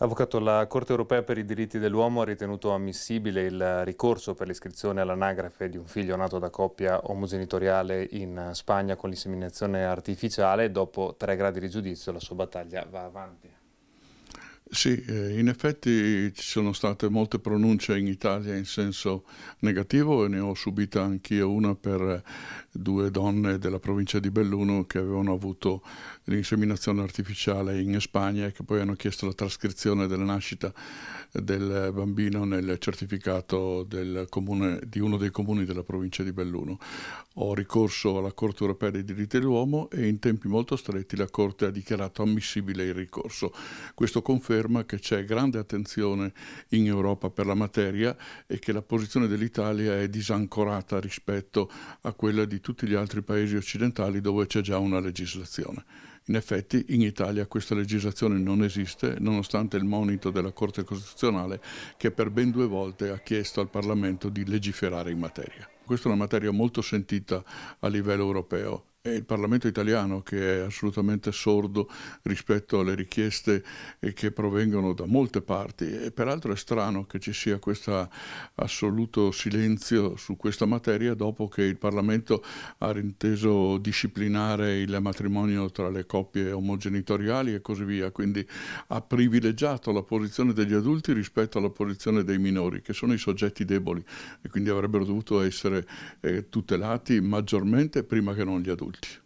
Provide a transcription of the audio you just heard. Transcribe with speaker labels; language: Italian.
Speaker 1: Avvocato, la Corte europea per i diritti dell'uomo ha ritenuto ammissibile il ricorso per l'iscrizione all'anagrafe di un figlio nato da coppia omogenitoriale in Spagna con l'inseminazione artificiale. Dopo tre gradi di giudizio la sua battaglia va avanti.
Speaker 2: Sì, eh, in effetti ci sono state molte pronunce in Italia in senso negativo e ne ho subita anch'io una per due donne della provincia di Belluno che avevano avuto l'inseminazione artificiale in Spagna e che poi hanno chiesto la trascrizione della nascita del bambino nel certificato comune, di uno dei comuni della provincia di Belluno. Ho ricorso alla Corte europea dei diritti dell'uomo e in tempi molto stretti la Corte ha dichiarato ammissibile il ricorso. Questo conferma conferma che c'è grande attenzione in Europa per la materia e che la posizione dell'Italia è disancorata rispetto a quella di tutti gli altri paesi occidentali dove c'è già una legislazione. In effetti in Italia questa legislazione non esiste, nonostante il monito della Corte Costituzionale che per ben due volte ha chiesto al Parlamento di legiferare in materia. Questa è una materia molto sentita a livello europeo è il Parlamento italiano che è assolutamente sordo rispetto alle richieste eh, che provengono da molte parti e peraltro è strano che ci sia questo assoluto silenzio su questa materia dopo che il Parlamento ha inteso disciplinare il matrimonio tra le coppie omogenitoriali e così via, quindi ha privilegiato la posizione degli adulti rispetto alla posizione dei minori che sono i soggetti deboli e quindi avrebbero dovuto essere eh, tutelati maggiormente prima che non gli adulti. Gold.